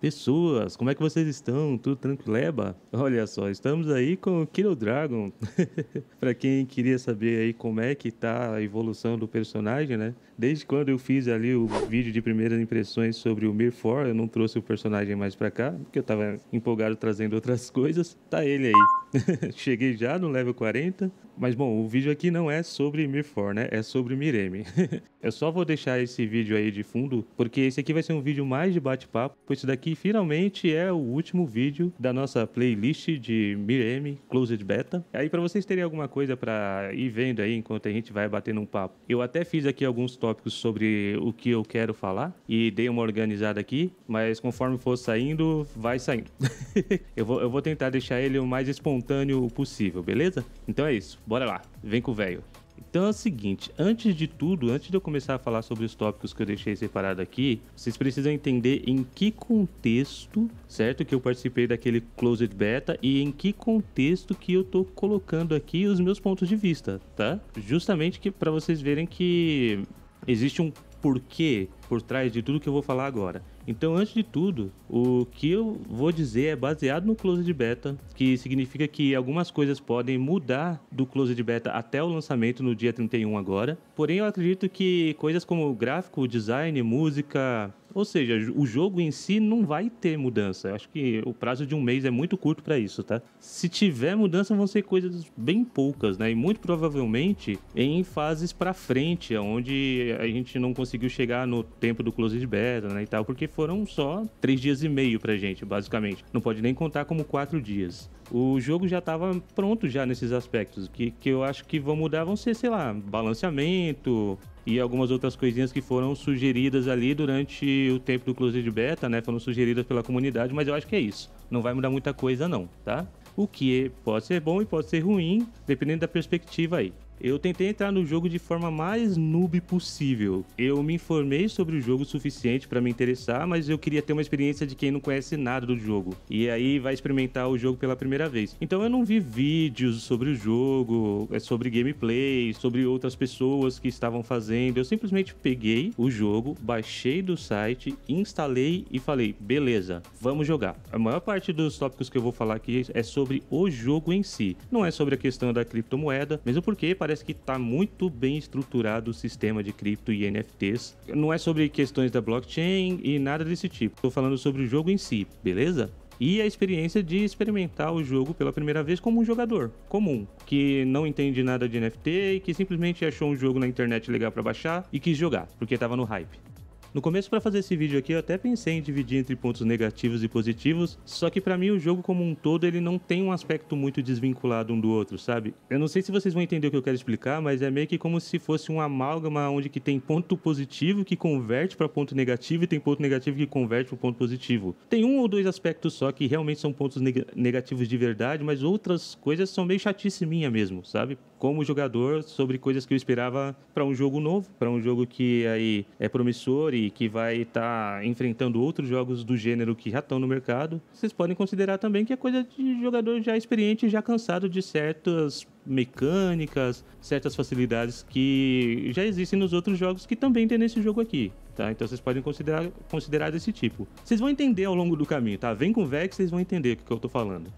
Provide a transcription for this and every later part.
Pessoas, como é que vocês estão? Tudo tranquileba? Olha só, estamos aí com o Dragon. para quem queria saber aí como é que tá a evolução do personagem, né? Desde quando eu fiz ali o vídeo de primeiras impressões sobre o Mirfor, eu não trouxe o personagem mais para cá, porque eu tava empolgado trazendo outras coisas. Tá ele aí. Cheguei já no level 40, mas bom, o vídeo aqui não é sobre Mirfor, né? É sobre Mireme. eu só vou deixar esse vídeo aí de fundo, porque esse aqui vai ser um vídeo mais de bate-papo, pois isso daqui que finalmente é o último vídeo da nossa playlist de Mirem Closed Beta. Aí para vocês terem alguma coisa para ir vendo aí enquanto a gente vai batendo um papo. Eu até fiz aqui alguns tópicos sobre o que eu quero falar e dei uma organizada aqui, mas conforme for saindo, vai saindo. eu, vou, eu vou tentar deixar ele o mais espontâneo possível, beleza? Então é isso, bora lá, vem com o velho. Então é o seguinte, antes de tudo, antes de eu começar a falar sobre os tópicos que eu deixei separado aqui, vocês precisam entender em que contexto, certo, que eu participei daquele closed beta e em que contexto que eu tô colocando aqui os meus pontos de vista, tá? Justamente que para vocês verem que existe um porquê por trás de tudo que eu vou falar agora. Então, antes de tudo, o que eu vou dizer é baseado no closed beta, que significa que algumas coisas podem mudar do closed beta até o lançamento no dia 31 agora. Porém, eu acredito que coisas como gráfico, design, música, ou seja, o jogo em si não vai ter mudança. Eu acho que o prazo de um mês é muito curto para isso, tá? Se tiver mudança, vão ser coisas bem poucas, né? E muito provavelmente em fases para frente, onde a gente não conseguiu chegar no tempo do closed beta, né? E tal, porque foram só três dias e meio pra gente, basicamente. Não pode nem contar como quatro dias o jogo já estava pronto já nesses aspectos que, que eu acho que vão mudar vão ser sei lá balanceamento e algumas outras coisinhas que foram sugeridas ali durante o tempo do Closed Beta, né? Foram sugeridas pela comunidade, mas eu acho que é isso. Não vai mudar muita coisa não, tá? O que pode ser bom e pode ser ruim, dependendo da perspectiva aí. Eu tentei entrar no jogo de forma mais noob possível. Eu me informei sobre o jogo o suficiente para me interessar, mas eu queria ter uma experiência de quem não conhece nada do jogo. E aí vai experimentar o jogo pela primeira vez. Então eu não vi vídeos sobre o jogo, é sobre gameplay, sobre outras pessoas que estavam fazendo. Eu simplesmente peguei o jogo, baixei do site, instalei e falei: beleza, vamos jogar. A maior parte dos tópicos que eu vou falar aqui é sobre o jogo em si. Não é sobre a questão da criptomoeda, mesmo porque parece parece que está muito bem estruturado o sistema de cripto e NFTs. Não é sobre questões da blockchain e nada desse tipo. Estou falando sobre o jogo em si, beleza? e a experiência de experimentar o jogo pela primeira vez como um jogador comum, que não entende nada de NFT e que simplesmente achou um jogo na internet legal para baixar e quis jogar, porque estava no hype. No começo para fazer esse vídeo aqui eu até pensei em dividir entre pontos negativos e positivos, só que para mim o jogo como um todo ele não tem um aspecto muito desvinculado um do outro, sabe? Eu não sei se vocês vão entender o que eu quero explicar, mas é meio que como se fosse um amálgama onde que tem ponto positivo que converte para ponto negativo e tem ponto negativo que converte para ponto positivo. Tem um ou dois aspectos só que realmente são pontos neg negativos de verdade, mas outras coisas são meio chatice minha mesmo, sabe? Como jogador sobre coisas que eu esperava para um jogo novo, para um jogo que aí é promissor e série que vai estar tá enfrentando outros jogos do gênero que já estão no mercado, vocês podem considerar também que é coisa de jogador já experiente, já cansado de certas mecânicas, certas facilidades que já existem nos outros jogos que também tem nesse jogo aqui, tá? Então vocês podem considerar, considerar desse tipo. Vocês vão entender ao longo do caminho, tá? Vem com o Vex, vocês vão entender o que, eu tô falando.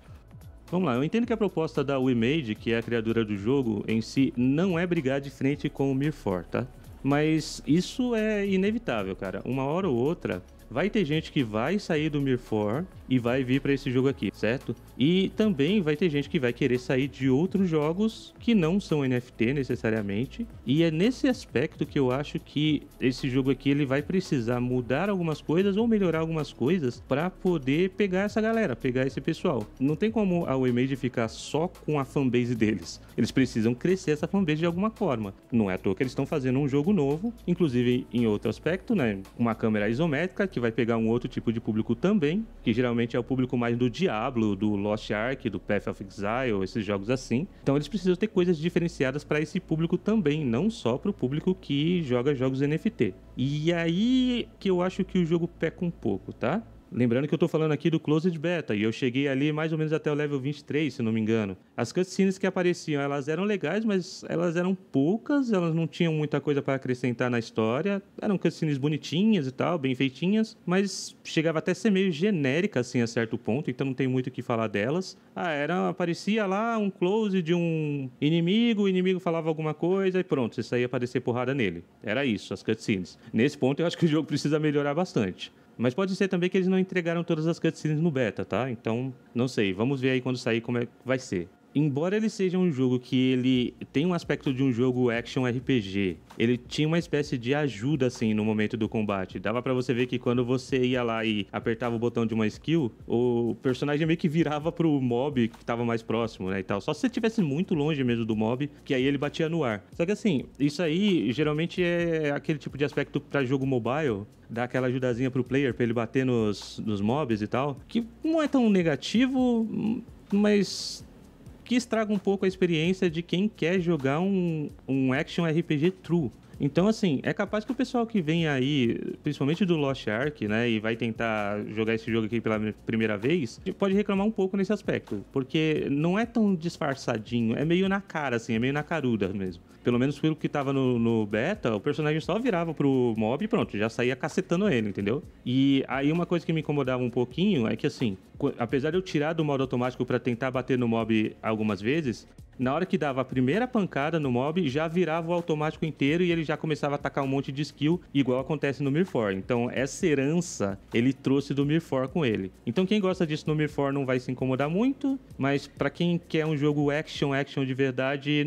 Vamos lá, eu entendo que a proposta da WeMade, que é a criadora do jogo, em si não é brigar de frente com o Mirfor, tá? Mas isso é inevitável, cara. Uma hora ou outra vai ter gente que vai sair do Mir 4 e vai vir para esse jogo aqui, certo? E também vai ter gente que vai querer sair de outros jogos que não são NFT necessariamente. E é nesse aspecto que eu acho que esse jogo aqui ele vai precisar mudar algumas coisas ou melhorar algumas coisas para poder pegar essa galera, pegar esse pessoal. Não tem como a Wemage ficar só com a fanbase deles. Eles precisam crescer essa fanbase de alguma forma. Não é à toa que eles estão fazendo um jogo novo, inclusive em outro aspecto, né? Uma câmera isométrica que vai pegar um outro tipo de público também, que geralmente geralmente é o público mais do Diablo, do Lost Ark, do Path of Exile, esses jogos assim. Então eles precisam ter coisas diferenciadas para esse público também, não só para o público que joga jogos NFT. E aí que eu acho que o jogo peca um pouco, tá? Lembrando que eu estou falando aqui do Closed Beta, e eu cheguei ali mais ou menos até o level 23, se não me engano. As cutscenes que apareciam, elas eram legais, mas elas eram poucas, elas não tinham muita coisa para acrescentar na história. Eram cutscenes bonitinhas e tal, bem feitinhas, mas chegava até a ser meio genérica, assim, a certo ponto, então não tem muito o que falar delas. Ah, era, aparecia lá um close de um inimigo, o inimigo falava alguma coisa e pronto, você saía aparecer porrada nele. Era isso, as cutscenes. Nesse ponto, eu acho que o jogo precisa melhorar bastante. Mas pode ser também que eles não entregaram todas as cutscenes no beta, tá? Então, não sei. Vamos ver aí quando sair como é que vai ser embora ele seja um jogo que ele tem um aspecto de um jogo action RPG, ele tinha uma espécie de ajuda assim no momento do combate. Dava para você ver que quando você ia lá e apertava o botão de uma skill, o personagem meio que virava pro mob que tava mais próximo, né, e tal. Só se você estivesse muito longe mesmo do mob, que aí ele batia no ar. Só que assim, isso aí geralmente é aquele tipo de aspecto para jogo mobile, dá aquela ajudazinha pro player para ele bater nos, nos mobs e tal, que não é tão negativo, hum, mas que estraga um pouco a experiência de quem quer jogar um, um action RPG true. Então, assim, é capaz que o pessoal que vem aí, principalmente do Lost Ark, né, e vai tentar jogar esse jogo aqui pela primeira vez, pode reclamar um pouco nesse aspecto, porque não é tão disfarçadinho, é meio na cara, assim, é meio na caruda mesmo. Pelo menos pelo que tava no, no beta, o personagem só virava pro mob e pronto, já saía cacetando ele, entendeu? E aí uma coisa que me incomodava um pouquinho é que, assim, apesar de eu tirar do modo automático para tentar bater no mob algumas vezes, na hora que dava a primeira pancada no mob, já virava o automático inteiro e ele já começava a atacar um monte de skill, igual acontece no Mirfor. Então, essa herança ele trouxe do Mirfor com ele. Então, quem gosta disso no Mirfor não vai se incomodar muito, mas para quem quer um jogo action, action de verdade,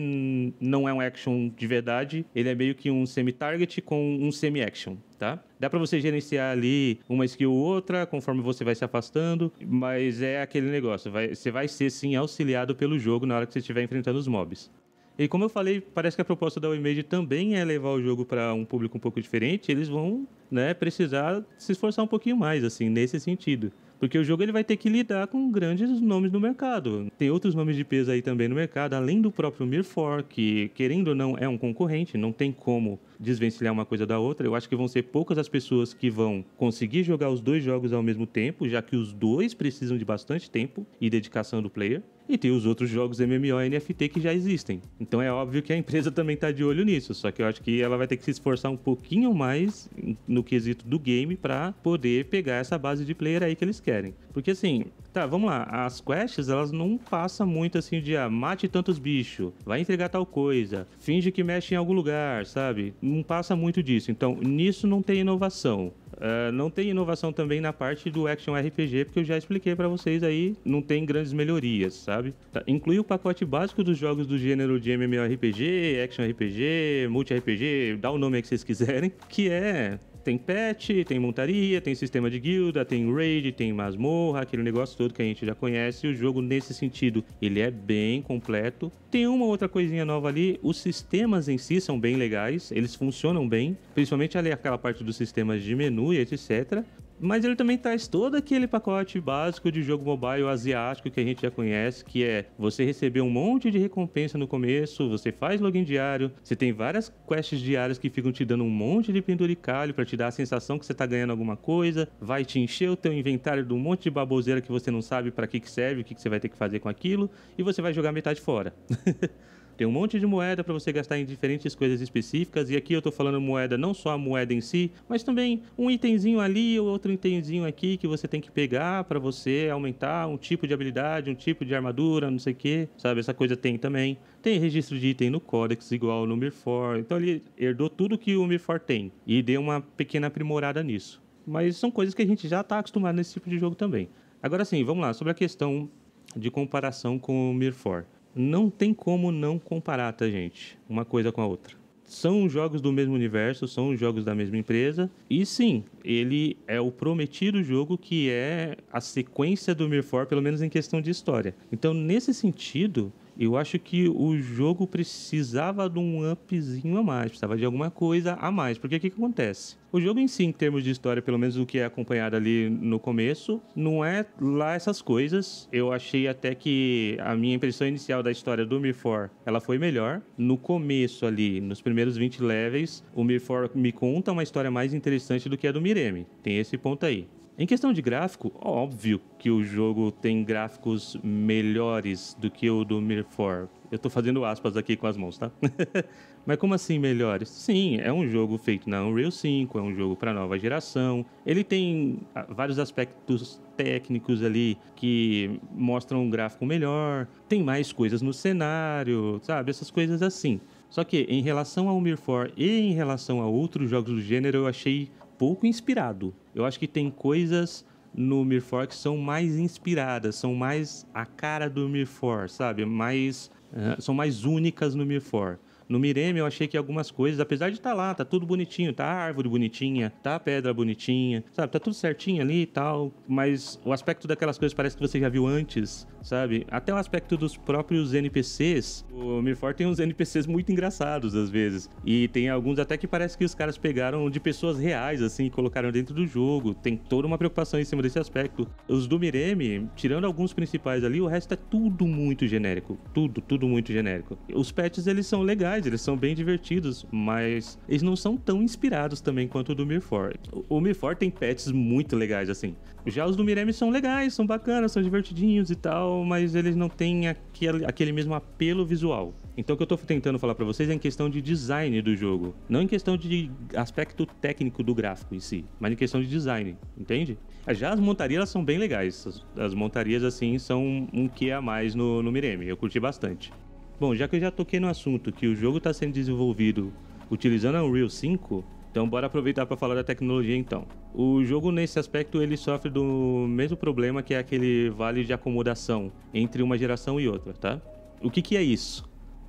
não é um action de verdade, ele é meio que um semi-target com um semi-action, tá? Dá para você gerenciar ali uma skill ou outra, conforme você vai se afastando, mas é aquele negócio, vai, você vai ser sim auxiliado pelo jogo na hora que você estiver enfrentando os mobs. E como eu falei, parece que a proposta da Image também é levar o jogo para um público um pouco diferente. Eles vão, né, precisar se esforçar um pouquinho mais, assim, nesse sentido. Porque o jogo ele vai ter que lidar com grandes nomes no mercado. Tem outros nomes de peso aí também no mercado, além do próprio Mirfor, que, querendo ou não, é um concorrente, não tem como desvencilhar uma coisa da outra, eu acho que vão ser poucas as pessoas que vão conseguir jogar os dois jogos ao mesmo tempo, já que os dois precisam de bastante tempo e dedicação do player. E tem os outros jogos MMO e NFT que já existem. Então é óbvio que a empresa também está de olho nisso, só que eu acho que ela vai ter que se esforçar um pouquinho mais no quesito do game para poder pegar essa base de player aí que eles querem. Porque assim, Tá, vamos lá. As quests, elas não passam muito assim de ah, mate tantos bichos, vai entregar tal coisa, finge que mexe em algum lugar, sabe? Não passa muito disso. Então, nisso não tem inovação. Uh, não tem inovação também na parte do action RPG, porque eu já expliquei para vocês aí, não tem grandes melhorias, sabe? Tá, inclui o pacote básico dos jogos do gênero de MMORPG, action RPG, multi RPG, dá o nome que vocês quiserem, que é tem pet, tem montaria, tem sistema de guilda, tem raid, tem masmorra, aquele negócio todo que a gente já conhece. O jogo, nesse sentido, ele é bem completo. Tem uma outra coisinha nova ali. Os sistemas em si são bem legais, eles funcionam bem, principalmente ali aquela parte dos sistemas de menu e etc mas ele também traz todo aquele pacote básico de jogo mobile asiático que a gente já conhece, que é você receber um monte de recompensa no começo, você faz login diário, você tem várias quests diárias que ficam te dando um monte de penduricalho para te dar a sensação que você tá ganhando alguma coisa, vai te encher o teu inventário de um monte de baboseira que você não sabe para que que serve, o que que você vai ter que fazer com aquilo, e você vai jogar metade fora. Tem um monte de moeda para você gastar em diferentes coisas específicas, e aqui eu estou falando moeda, não só a moeda em si, mas também um itemzinho ali ou outro itemzinho aqui que você tem que pegar para você aumentar um tipo de habilidade, um tipo de armadura, não sei o que, sabe? Essa coisa tem também. Tem registro de item no Codex, igual no Mirfor. Então ele herdou tudo que o Mirfor tem e deu uma pequena aprimorada nisso. Mas são coisas que a gente já está acostumado nesse tipo de jogo também. Agora sim, vamos lá, sobre a questão de comparação com o Mirfor não tem como não comparar, tá, gente? Uma coisa com a outra. São jogos do mesmo universo, são jogos da mesma empresa. E sim, ele é o prometido jogo que é a sequência do Mirror, pelo menos em questão de história. Então, nesse sentido, eu acho que o jogo precisava de um upzinho a mais, precisava de alguma coisa a mais, porque o que, que acontece? O jogo em si, em termos de história, pelo menos o que é acompanhado ali no começo, não é lá essas coisas. Eu achei até que a minha impressão inicial da história do Mirfor, ela foi melhor. No começo ali, nos primeiros 20 levels, o Mirfor me conta uma história mais interessante do que a do Mireme. Tem esse ponto aí. Em questão de gráfico, óbvio que o jogo tem gráficos melhores do que o do Mirror. Eu tô fazendo aspas aqui com as mãos, tá? Mas como assim melhores? Sim, é um jogo feito na Unreal 5, é um jogo para nova geração. Ele tem ah, vários aspectos técnicos ali que mostram um gráfico melhor, tem mais coisas no cenário, sabe? Essas coisas assim. Só que em relação ao Mirror e em relação a outros jogos do gênero, eu achei pouco inspirado eu acho que tem coisas no Mirfor que são mais inspiradas, são mais a cara do Mirfor, sabe? Mais, uh, são mais únicas no Mirfor. No Mireme eu achei que algumas coisas, apesar de estar tá lá, tá tudo bonitinho, tá a árvore bonitinha, tá a pedra bonitinha, sabe? Tá tudo certinho ali e tal, mas o aspecto daquelas coisas parece que você já viu antes, sabe? Até o aspecto dos próprios NPCs. O Mirfort tem uns NPCs muito engraçados às vezes, e tem alguns até que parece que os caras pegaram de pessoas reais assim e colocaram dentro do jogo. Tem toda uma preocupação em cima desse aspecto. Os do Mireme, tirando alguns principais ali, o resto é tudo muito genérico, tudo, tudo muito genérico. Os pets eles são legais legais, eles são bem divertidos, mas eles não são tão inspirados também quanto o do Mirfor. O, o Mirfor tem pets muito legais, assim. Já os do Miremi são legais, são bacanas, são divertidinhos e tal, mas eles não têm aquele, aquele mesmo apelo visual. Então o que eu tô tentando falar para vocês é em questão de design do jogo, não em questão de aspecto técnico do gráfico em si, mas em questão de design, entende? Já as montarias são bem legais, as, as montarias assim são um que é a mais no, no Mireme, eu curti bastante. Bom, já que eu já toquei no assunto que o jogo está sendo desenvolvido utilizando a Unreal 5, então bora aproveitar para falar da tecnologia então. O jogo nesse aspecto ele sofre do mesmo problema que é aquele vale de acomodação entre uma geração e outra, tá? O que que é isso?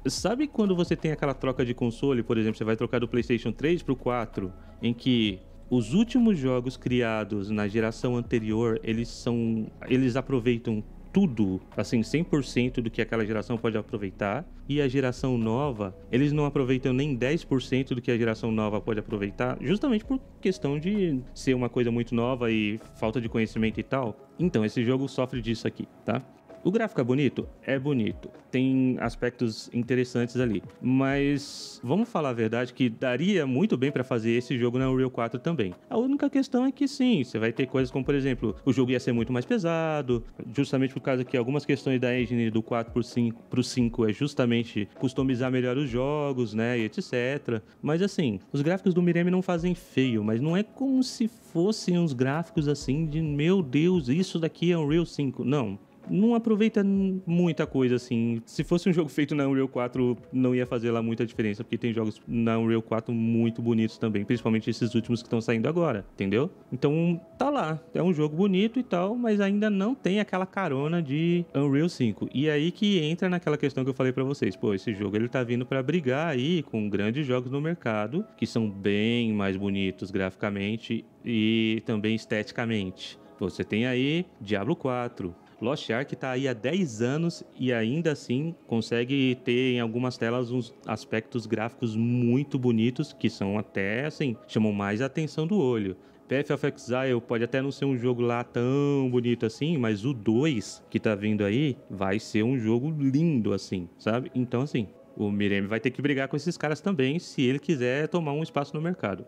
Sabe quando você tem aquela troca de console, por exemplo, você vai trocar do PlayStation 3 pro 4, em que os últimos jogos criados na geração anterior, eles são eles aproveitam tudo, assim, 100% do que aquela geração pode aproveitar. E a geração nova, eles não aproveitam nem 10% do que a geração nova pode aproveitar, justamente por questão de ser uma coisa muito nova e falta de conhecimento e tal. Então, esse jogo sofre disso aqui, tá? O gráfico é bonito? É bonito. Tem aspectos interessantes ali. Mas vamos falar a verdade que daria muito bem para fazer esse jogo na Unreal 4 também. A única questão é que sim, você vai ter coisas como, por exemplo, o jogo ia ser muito mais pesado, justamente por causa que algumas questões da engine do 4 pro 5, pro 5 é justamente customizar melhor os jogos, né, e etc. Mas assim, os gráficos do Mireme não fazem feio, mas não é como se fossem uns gráficos assim de meu Deus, isso daqui é Unreal 5. Não, não aproveita muita coisa, assim. Se fosse um jogo feito na Unreal 4, não ia fazer lá muita diferença, porque tem jogos na Unreal 4 muito bonitos também, principalmente esses últimos que estão saindo agora, entendeu? Então, tá lá. É um jogo bonito e tal, mas ainda não tem aquela carona de Unreal 5. E é aí que entra naquela questão que eu falei para vocês. Pô, esse jogo ele tá vindo para brigar aí com grandes jogos no mercado, que são bem mais bonitos graficamente e também esteticamente. Você tem aí Diablo 4, Lost Ark está aí há 10 anos e ainda assim consegue ter em algumas telas uns aspectos gráficos muito bonitos que são até assim, chamam mais a atenção do olho. Path of Exile pode até não ser um jogo lá tão bonito assim, mas o 2 que tá vindo aí vai ser um jogo lindo assim, sabe? Então assim, o Mirem vai ter que brigar com esses caras também se ele quiser tomar um espaço no mercado.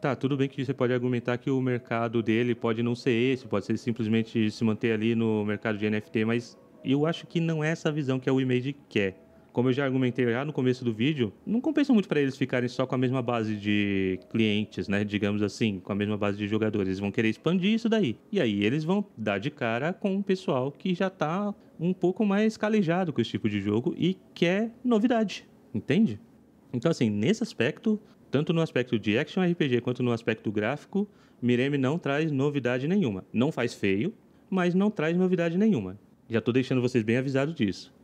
Tá, tudo bem que você pode argumentar que o mercado dele pode não ser esse, pode ser simplesmente se manter ali no mercado de NFT, mas eu acho que não é essa visão que a WeMade quer. Como eu já argumentei lá no começo do vídeo, não compensa muito para eles ficarem só com a mesma base de clientes, né? Digamos assim, com a mesma base de jogadores. Eles vão querer expandir isso daí. E aí eles vão dar de cara com um pessoal que já está um pouco mais calejado com esse tipo de jogo e quer novidade, entende? Então, assim, nesse aspecto, tanto no aspecto de action RPG quanto no aspecto gráfico, Mireme não traz novidade nenhuma. Não faz feio, mas não traz novidade nenhuma. Já estou deixando vocês bem avisados disso.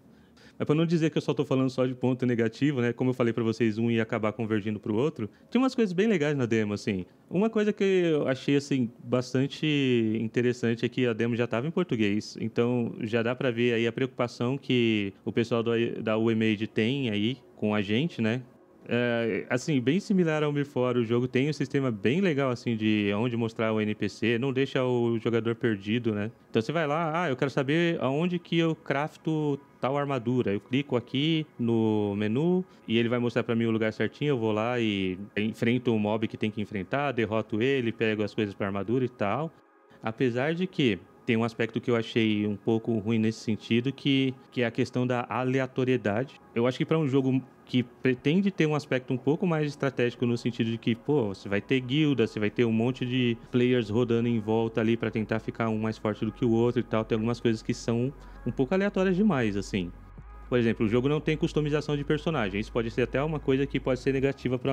Mas para não dizer que eu só estou falando só de ponto negativo, né? Como eu falei para vocês, um ia acabar convergindo para o outro. Tinha umas coisas bem legais na demo, assim. Uma coisa que eu achei assim bastante interessante é que a demo já estava em português, então já dá para ver aí a preocupação que o pessoal do, da UEMAID tem aí com a gente, né? É, assim, bem similar ao Before, o jogo tem um sistema bem legal, assim, de onde mostrar o NPC, não deixa o jogador perdido, né? Então você vai lá, ah, eu quero saber aonde que eu crafto tal armadura. Eu clico aqui no menu e ele vai mostrar para mim o lugar certinho. Eu vou lá e enfrento o mob que tem que enfrentar, derroto ele, pego as coisas para armadura e tal. Apesar de que tem um aspecto que eu achei um pouco ruim nesse sentido, que, que é a questão da aleatoriedade. Eu acho que para um jogo que pretende ter um aspecto um pouco mais estratégico no sentido de que, pô, você vai ter guilda, você vai ter um monte de players rodando em volta ali para tentar ficar um mais forte do que o outro e tal, tem algumas coisas que são um pouco aleatórias demais, assim. Por exemplo, o jogo não tem customização de personagem. Isso pode ser até uma coisa que pode ser negativa para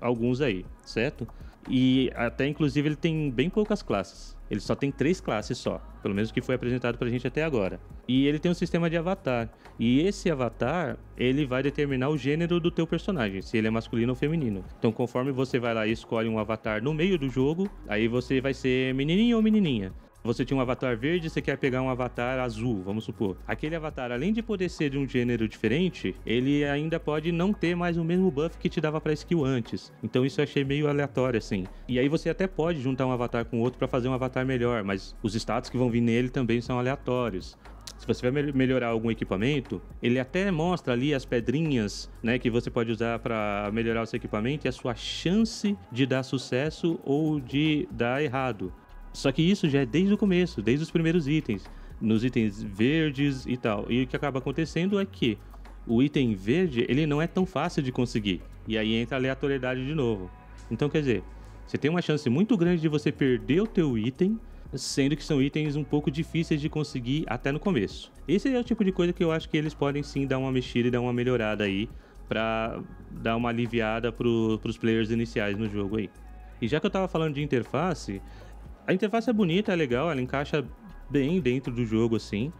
alguns aí, certo? E até inclusive ele tem bem poucas classes. Ele só tem três classes só, pelo menos que foi apresentado pra gente até agora. E ele tem um sistema de avatar. E esse avatar, ele vai determinar o gênero do teu personagem, se ele é masculino ou feminino. Então, conforme você vai lá e escolhe um avatar no meio do jogo, aí você vai ser menininho ou menininha. Você tinha um avatar verde, você quer pegar um avatar azul, vamos supor. Aquele avatar, além de poder ser de um gênero diferente, ele ainda pode não ter mais o mesmo buff que te dava para skill antes. Então isso eu achei meio aleatório assim. E aí você até pode juntar um avatar com outro para fazer um avatar melhor, mas os status que vão vir nele também são aleatórios se você vai melhorar algum equipamento, ele até mostra ali as pedrinhas, né, que você pode usar para melhorar o seu equipamento e a sua chance de dar sucesso ou de dar errado. Só que isso já é desde o começo, desde os primeiros itens, nos itens verdes e tal. E o que acaba acontecendo é que o item verde ele não é tão fácil de conseguir. E aí entra a aleatoriedade de novo. Então quer dizer, você tem uma chance muito grande de você perder o teu item, sendo que são itens um pouco difíceis de conseguir até no começo. Esse é o tipo de coisa que eu acho que eles podem sim dar uma mexida e dar uma melhorada aí para dar uma aliviada para os players iniciais no jogo aí. E já que eu estava falando de interface, a interface é bonita, é legal, ela encaixa bem dentro do jogo, assim.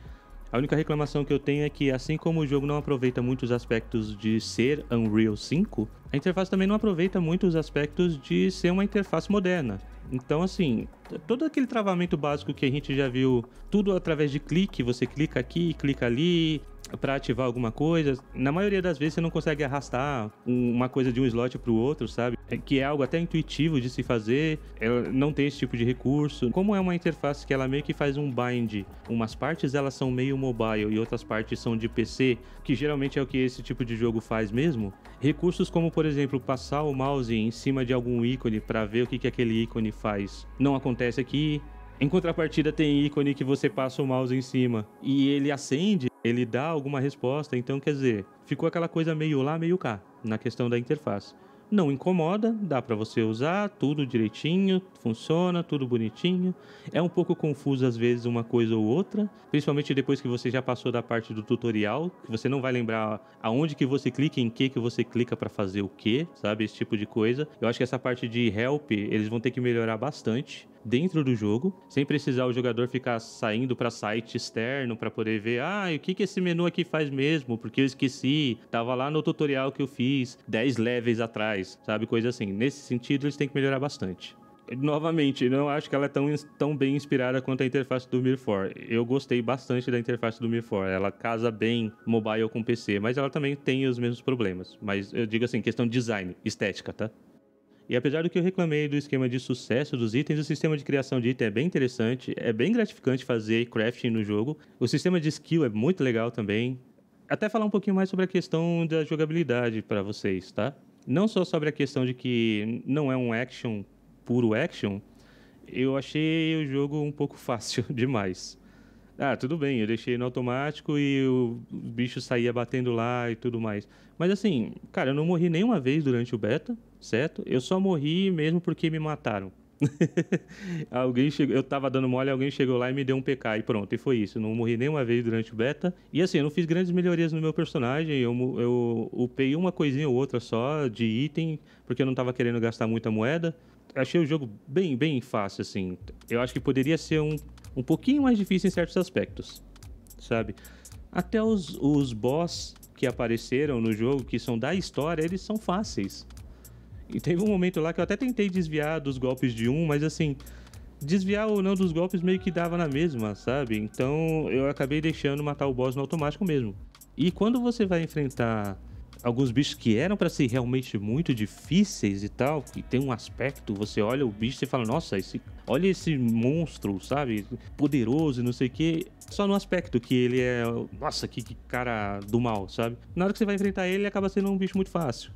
A única reclamação que eu tenho é que, assim como o jogo não aproveita muitos aspectos de ser Unreal 5, a interface também não aproveita muitos aspectos de ser uma interface moderna. Então, assim, todo aquele travamento básico que a gente já viu, tudo através de clique, você clica aqui, clica ali, para ativar alguma coisa, na maioria das vezes você não consegue arrastar uma coisa de um slot para o outro, sabe? É, que é algo até intuitivo de se fazer, ela é, não tem esse tipo de recurso. Como é uma interface que ela meio que faz um bind, umas partes elas são meio mobile e outras partes são de PC, que geralmente é o que esse tipo de jogo faz mesmo. Recursos como, por exemplo, passar o mouse em cima de algum ícone para ver o que, que aquele ícone faz, não acontece aqui. Em contrapartida, tem ícone que você passa o mouse em cima e ele acende ele dá alguma resposta, então quer dizer, ficou aquela coisa meio lá, meio cá, na questão da interface. Não incomoda, dá para você usar, tudo direitinho, funciona, tudo bonitinho. É um pouco confuso às vezes uma coisa ou outra, principalmente depois que você já passou da parte do tutorial, que você não vai lembrar aonde que você clica, em que que você clica para fazer o que, sabe, esse tipo de coisa. Eu acho que essa parte de help, eles vão ter que melhorar bastante dentro do jogo, sem precisar o jogador ficar saindo para site externo para poder ver, ah, o que que esse menu aqui faz mesmo? Porque eu esqueci, tava lá no tutorial que eu fiz 10 levels atrás, sabe? Coisa assim. Nesse sentido, eles têm que melhorar bastante novamente, não acho que ela é tão, tão bem inspirada quanto a interface do Mir 4. Eu gostei bastante da interface do Mir 4. Ela casa bem mobile com PC, mas ela também tem os mesmos problemas. Mas eu digo assim, questão de design, estética, tá? E apesar do que eu reclamei do esquema de sucesso dos itens, o sistema de criação de item é bem interessante, é bem gratificante fazer crafting no jogo. O sistema de skill é muito legal também. Até falar um pouquinho mais sobre a questão da jogabilidade para vocês, tá? Não só sobre a questão de que não é um action puro action, eu achei o jogo um pouco fácil demais. Ah, tudo bem, eu deixei no automático e o bicho saía batendo lá e tudo mais. Mas assim, cara, eu não morri nenhuma vez durante o beta, certo? Eu só morri mesmo porque me mataram. alguém chegou, eu tava dando mole, alguém chegou lá e me deu um PK e pronto, e foi isso. Eu não morri nenhuma vez durante o beta. E assim, eu não fiz grandes melhorias no meu personagem, eu, eu upei uma coisinha ou outra só de item, porque eu não tava querendo gastar muita moeda. Achei o jogo bem, bem fácil, assim. Eu acho que poderia ser um um pouquinho mais difícil em certos aspectos, sabe? Até os, os boss que apareceram no jogo, que são da história, eles são fáceis. E teve um momento lá que eu até tentei desviar dos golpes de um, mas assim, desviar ou não dos golpes meio que dava na mesma, sabe? Então eu acabei deixando matar o boss no automático mesmo. E quando você vai enfrentar alguns bichos que eram para ser realmente muito difíceis e tal, que tem um aspecto, você olha o bicho e fala, nossa, esse, olha esse monstro, sabe? Poderoso e não sei o que. Só no aspecto que ele é, nossa, que, que cara do mal, sabe? Na hora que você vai enfrentar ele, ele acaba sendo um bicho muito fácil.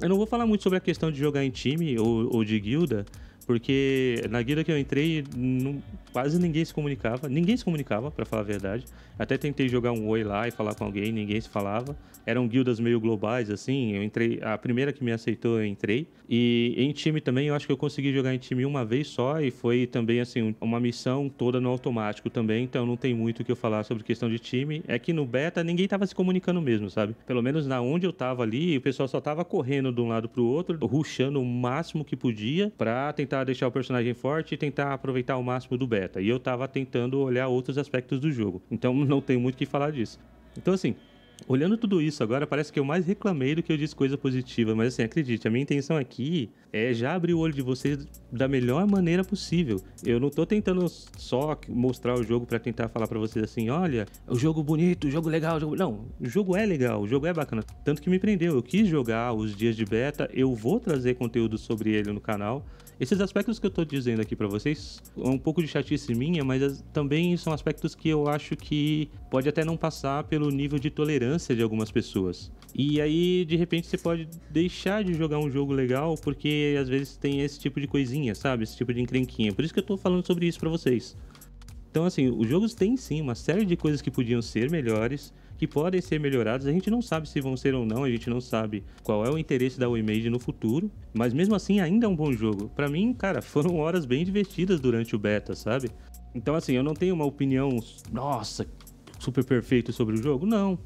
Eu não vou falar muito sobre a questão de jogar em time ou, ou de guilda, porque na guilda que eu entrei, não, quase ninguém se comunicava. Ninguém se comunicava, para falar a verdade. Até tentei jogar um oi lá e falar com alguém, ninguém se falava. Eram guildas meio globais, assim. Eu entrei, a primeira que me aceitou, eu entrei. E em time também, eu acho que eu consegui jogar em time uma vez só. E foi também, assim, uma missão toda no automático também. Então não tem muito o que eu falar sobre questão de time. É que no beta, ninguém tava se comunicando mesmo, sabe? Pelo menos na onde eu tava ali, o pessoal só tava correndo de um lado pro outro, ruxando o máximo que podia para tentar tentar deixar o personagem forte e tentar aproveitar o máximo do beta. E eu tava tentando olhar outros aspectos do jogo. Então não tem muito o que falar disso. Então assim, Olhando tudo isso agora, parece que eu mais reclamei do que eu disse coisa positiva, mas assim, acredite, a minha intenção aqui é já abrir o olho de vocês da melhor maneira possível. Eu não tô tentando só mostrar o jogo para tentar falar para vocês assim, olha, o jogo bonito, o jogo legal, o jogo... não, o jogo é legal, o jogo é bacana, tanto que me prendeu, eu quis jogar os dias de beta, eu vou trazer conteúdo sobre ele no canal. Esses aspectos que eu estou dizendo aqui para vocês é um pouco de chatice minha, mas também são aspectos que eu acho que pode até não passar pelo nível de tolerância de algumas pessoas. E aí, de repente, você pode deixar de jogar um jogo legal porque às vezes tem esse tipo de coisinha, sabe? Esse tipo de encrenquinha. Por isso que eu tô falando sobre isso para vocês. Então, assim, os jogos têm sim uma série de coisas que podiam ser melhores, que podem ser melhoradas. A gente não sabe se vão ser ou não, a gente não sabe qual é o interesse da Waymaid no futuro, mas mesmo assim ainda é um bom jogo. Para mim, cara, foram horas bem divertidas durante o beta, sabe? Então, assim, eu não tenho uma opinião, nossa, super perfeita sobre o jogo, não.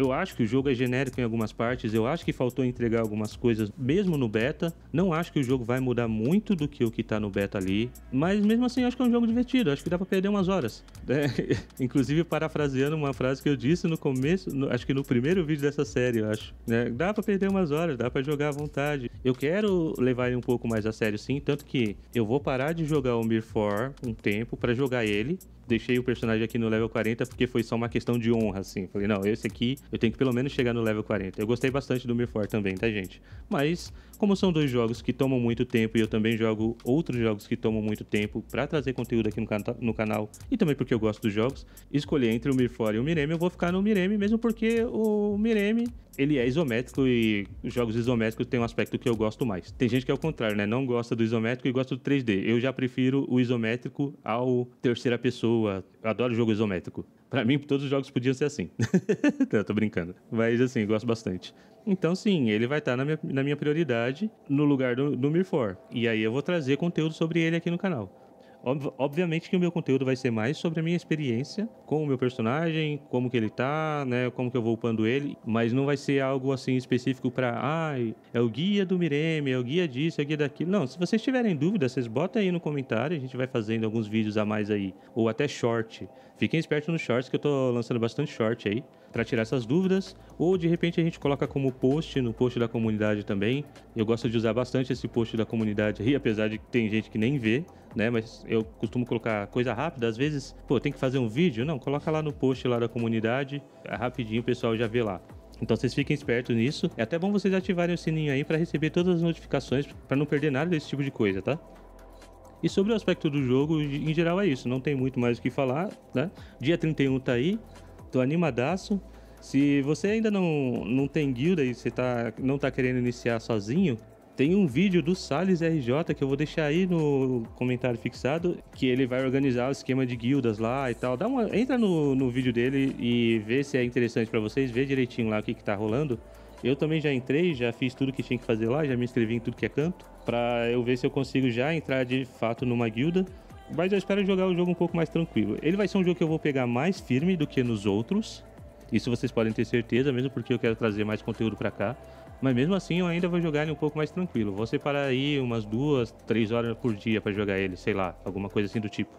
Eu acho que o jogo é genérico em algumas partes, eu acho que faltou entregar algumas coisas mesmo no beta. Não acho que o jogo vai mudar muito do que o que tá no beta ali, mas mesmo assim acho que é um jogo divertido, acho que dá para perder umas horas. Né? Inclusive parafraseando uma frase que eu disse no começo, no, acho que no primeiro vídeo dessa série, eu acho. Né? Dá para perder umas horas, dá para jogar à vontade. Eu quero levar ele um pouco mais a sério sim, tanto que eu vou parar de jogar o Mir 4 um tempo para jogar ele deixei o personagem aqui no level 40 porque foi só uma questão de honra, assim. Falei, não, esse aqui eu tenho que pelo menos chegar no level 40. Eu gostei bastante do Mirfor também, tá, gente? Mas, como são dois jogos que tomam muito tempo e eu também jogo outros jogos que tomam muito tempo para trazer conteúdo aqui no, can no, canal e também porque eu gosto dos jogos, escolher entre o Mirfor e o Mireme, eu vou ficar no Mireme, mesmo porque o Mireme ele é isométrico e jogos isométricos têm um aspecto que eu gosto mais. Tem gente que é o contrário, né? Não gosta do isométrico e gosta do 3D. Eu já prefiro o isométrico ao terceira pessoa. Eu adoro jogo isométrico. Para mim, todos os jogos podiam ser assim. Não, tô brincando. Mas assim, gosto bastante. Então, sim, ele vai estar tá na, minha, na minha prioridade no lugar do, do Mirfor. E aí eu vou trazer conteúdo sobre ele aqui no canal. Ob obviamente que o meu conteúdo vai ser mais sobre a minha experiência com o meu personagem, como que ele tá, né, como que eu vou upando ele, mas não vai ser algo assim específico para, ai, ah, é o guia do Mireme, é o guia disso, é o guia daquilo. Não, se vocês tiverem dúvidas, vocês botem aí no comentário, a gente vai fazendo alguns vídeos a mais aí, ou até short. Fiquem espertos nos shorts que eu tô lançando bastante short aí para tirar essas dúvidas, ou de repente a gente coloca como post no post da comunidade também. Eu gosto de usar bastante esse post da comunidade aí, apesar de que tem gente que nem vê, né? Mas eu costumo colocar coisa rápida. Às vezes, pô, tem que fazer um vídeo? Não, coloca lá no post lá da comunidade, é rapidinho o pessoal já vê lá. Então vocês fiquem espertos nisso. É até bom vocês ativarem o sininho aí para receber todas as notificações, para não perder nada desse tipo de coisa, tá? E sobre o aspecto do jogo, em geral é isso, não tem muito mais o que falar, né? Dia 31 tá aí, tô animadaço. Se você ainda não, não tem guilda e você tá, não tá querendo iniciar sozinho, tem um vídeo do Sales RJ que eu vou deixar aí no comentário fixado, que ele vai organizar o esquema de guildas lá e tal. Dá uma, entra no, no vídeo dele e vê se é interessante para vocês, vê direitinho lá o que, que tá rolando. Eu também já entrei, já fiz tudo que tinha que fazer lá, já me inscrevi em tudo que é canto, para eu ver se eu consigo já entrar de fato numa guilda. Mas eu espero jogar o jogo um pouco mais tranquilo. Ele vai ser um jogo que eu vou pegar mais firme do que nos outros. Isso vocês podem ter certeza, mesmo porque eu quero trazer mais conteúdo para cá. Mas mesmo assim eu ainda vou jogar ele um pouco mais tranquilo. Vou separar aí umas duas, três horas por dia para jogar ele, sei lá, alguma coisa assim do tipo.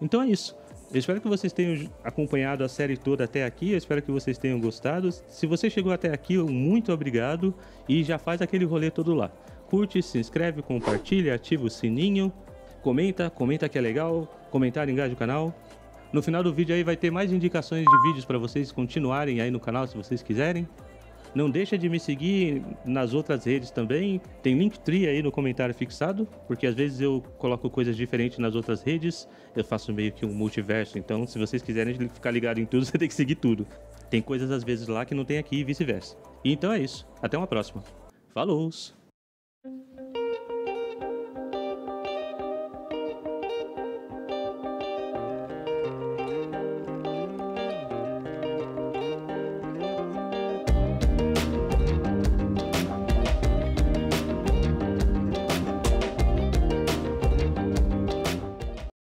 Então é isso. Eu espero que vocês tenham acompanhado a série toda até aqui. Eu espero que vocês tenham gostado. Se você chegou até aqui, muito obrigado e já faz aquele rolê todo lá. Curte, se inscreve, compartilha, ativa o sininho, comenta, comenta que é legal, comentário engaja o canal. No final do vídeo aí vai ter mais indicações de vídeos para vocês continuarem aí no canal se vocês quiserem. Não deixa de me seguir nas outras redes também. Tem link Linktree aí no comentário fixado, porque às vezes eu coloco coisas diferentes nas outras redes. Eu faço meio que um multiverso, então se vocês quiserem ficar ligado em tudo, você tem que seguir tudo. Tem coisas às vezes lá que não tem aqui e vice-versa. Então é isso. Até uma próxima. Falou!